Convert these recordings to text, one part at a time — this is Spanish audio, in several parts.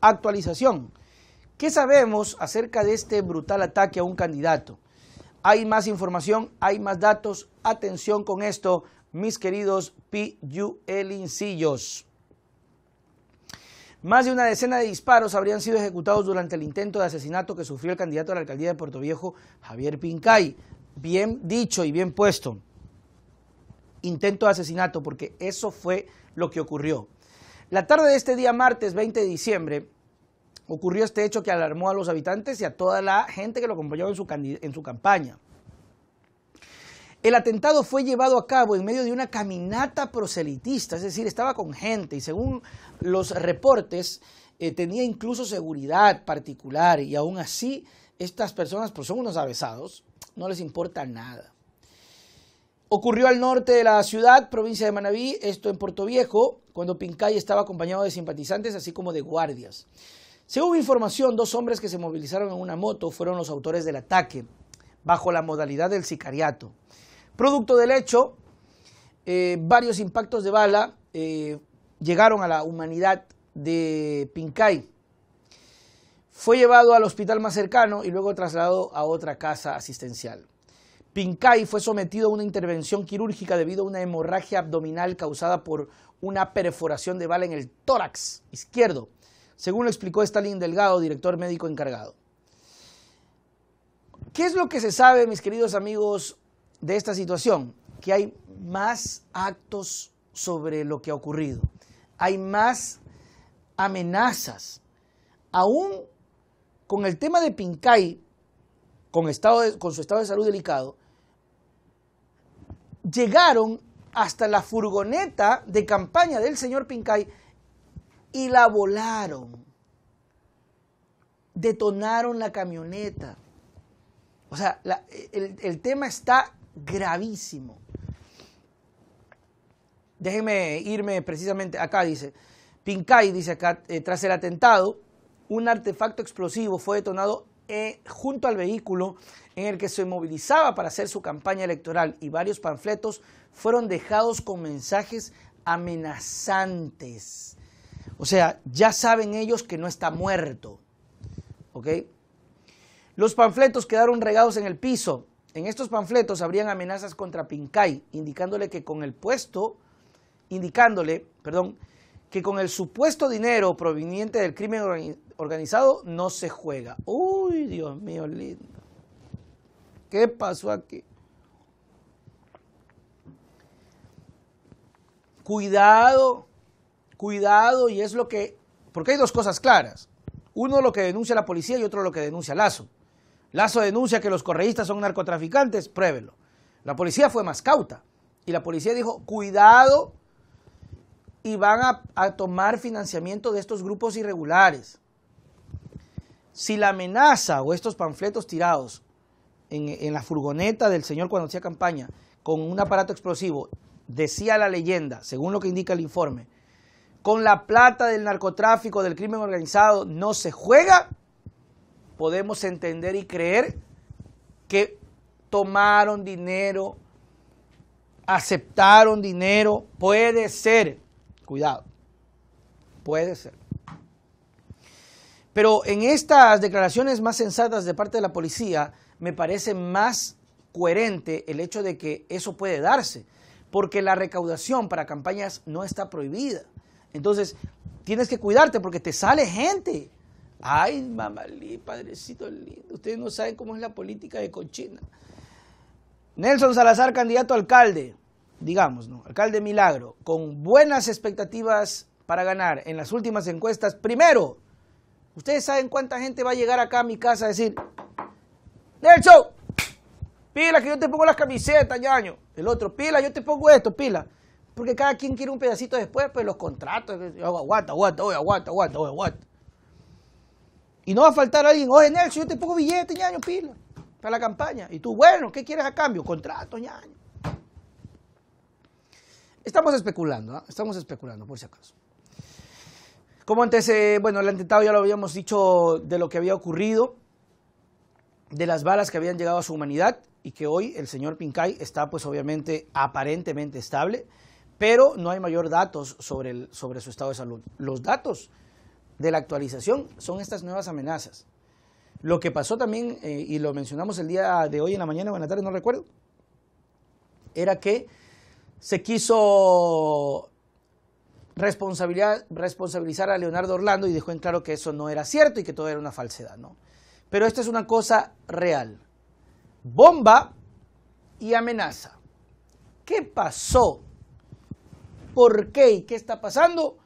Actualización. ¿Qué sabemos acerca de este brutal ataque a un candidato? Hay más información, hay más datos. Atención con esto, mis queridos Elincillos. Más de una decena de disparos habrían sido ejecutados durante el intento de asesinato que sufrió el candidato a la alcaldía de Puerto Viejo, Javier Pincay. Bien dicho y bien puesto. Intento de asesinato, porque eso fue lo que ocurrió. La tarde de este día martes 20 de diciembre ocurrió este hecho que alarmó a los habitantes y a toda la gente que lo acompañó en su, campaña. El atentado fue llevado a cabo en medio de una caminata proselitista, es decir, estaba con gente y según los reportes eh, tenía incluso seguridad particular y aún así estas personas, pues son unos avesados, no les importa nada. Ocurrió al norte de la ciudad, provincia de Manabí, esto en Puerto Viejo, cuando Pincay estaba acompañado de simpatizantes, así como de guardias. Según información, dos hombres que se movilizaron en una moto fueron los autores del ataque, bajo la modalidad del sicariato. Producto del hecho, eh, varios impactos de bala eh, llegaron a la humanidad de Pincay. Fue llevado al hospital más cercano y luego trasladado a otra casa asistencial. Pincay fue sometido a una intervención quirúrgica debido a una hemorragia abdominal causada por una perforación de bala en el tórax izquierdo, según lo explicó Stalin Delgado, director médico encargado. ¿Qué es lo que se sabe, mis queridos amigos, de esta situación? Que hay más actos sobre lo que ha ocurrido. Hay más amenazas. Aún con el tema de Pincay, con, con su estado de salud delicado, llegaron hasta la furgoneta de campaña del señor Pincay y la volaron. Detonaron la camioneta. O sea, el, tema está gravísimo. Déjenme irme precisamente acá, dice. Pincay dice acá, eh, tras el atentado, un artefacto explosivo fue detonado eh, junto al vehículo en el que se movilizaba para hacer su campaña electoral y varios panfletos fueron dejados con mensajes amenazantes. O sea, ya saben ellos que no está muerto. ¿Ok? Los panfletos quedaron regados en el piso. En estos panfletos habrían amenazas contra Pincay, indicándole que con el puesto, indicándole, perdón, que con el supuesto dinero proveniente del crimen organizado no se juega. Uy, Dios mío, lindo. ¿Qué pasó aquí? Cuidado, cuidado, y es lo que... Porque hay dos cosas claras. Uno lo que denuncia la policía y otro lo que denuncia Lazo. Lazo denuncia que los correístas son narcotraficantes, pruébelo. La policía fue más cauta y la policía dijo, cuidado y van a, tomar financiamiento de estos grupos irregulares. Si la amenaza o estos panfletos tirados en, en, la furgoneta del señor cuando hacía campaña con un aparato explosivo, decía la leyenda, según lo que indica el informe, con la plata del narcotráfico, del crimen organizado, no se juega, podemos entender y creer que tomaron dinero, aceptaron dinero, puede ser, Cuidado. Puede ser. Pero en estas declaraciones más sensatas de parte de la policía, me parece más coherente el hecho de que eso puede darse, porque la recaudación para campañas no está prohibida. Entonces, tienes que cuidarte porque te sale gente. Ay, mamalí, padrecito lindo, ustedes no saben cómo es la política de cochina. Nelson Salazar, candidato a alcalde digamos, ¿no? alcalde Milagro, con buenas expectativas para ganar en las últimas encuestas, primero, ustedes saben cuánta gente va a llegar acá a mi casa a decir, Nelson, pila que yo te pongo las camisetas, ñaño. El otro, pila, yo te pongo esto, pila. Porque cada quien quiere un pedacito después, pues los contratos, aguanta, aguanta, aguanta, aguanta, aguanta. Y no va a faltar alguien, oye, Nelson, yo te pongo billete, ñaño, pila, para la campaña. Y tú, bueno, ¿qué quieres a cambio? Contratos, ñaño. Estamos especulando, ¿ah? estamos especulando, por si acaso. Como antes, eh, bueno, el atentado ya lo habíamos dicho de lo que había ocurrido, de las balas que habían llegado a su humanidad y que hoy el señor Pincay está pues obviamente aparentemente estable, pero no hay mayor datos sobre, el, sobre su estado de salud. Los datos de la actualización son estas nuevas amenazas. Lo que pasó también, eh, y lo mencionamos el día de hoy en la mañana, o en la tarde, no recuerdo, era que se quiso responsabilizar a Leonardo Orlando y dejó en claro que eso no era cierto y que todo era una falsedad, ¿no? Pero esta es una cosa real. Bomba y amenaza. ¿Qué pasó? ¿Por qué y qué está pasando?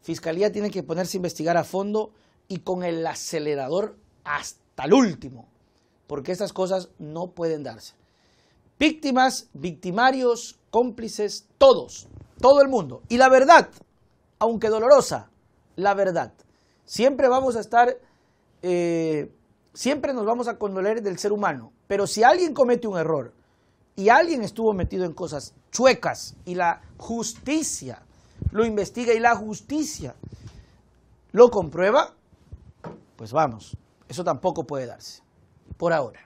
Fiscalía tiene que ponerse a investigar a fondo y con el acelerador hasta el último, porque estas cosas no pueden darse. Víctimas, victimarios, cómplices, todos, todo el mundo. Y la verdad, aunque dolorosa, la verdad. Siempre vamos a estar, eh, siempre nos vamos a condoler del ser humano. Pero si alguien comete un error y alguien estuvo metido en cosas chuecas y la justicia lo investiga y la justicia lo comprueba, pues vamos, eso tampoco puede darse, por ahora.